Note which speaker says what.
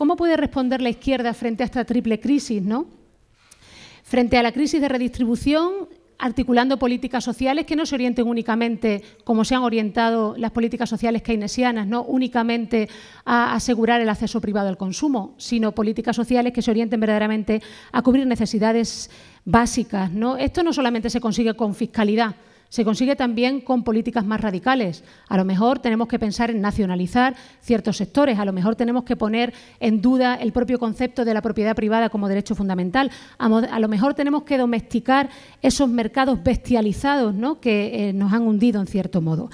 Speaker 1: ¿Cómo puede responder la izquierda frente a esta triple crisis, no? Frente a la crisis de redistribución, articulando políticas sociales que no se orienten únicamente, como se han orientado las políticas sociales keynesianas, no únicamente a asegurar el acceso privado al consumo, sino políticas sociales que se orienten verdaderamente a cubrir necesidades básicas. ¿no? Esto no solamente se consigue con fiscalidad, se consigue también con políticas más radicales. A lo mejor tenemos que pensar en nacionalizar ciertos sectores, a lo mejor tenemos que poner en duda el propio concepto de la propiedad privada como derecho fundamental, a, lo mejor tenemos que domesticar esos mercados bestializados ¿no? que eh, nos han hundido en cierto modo.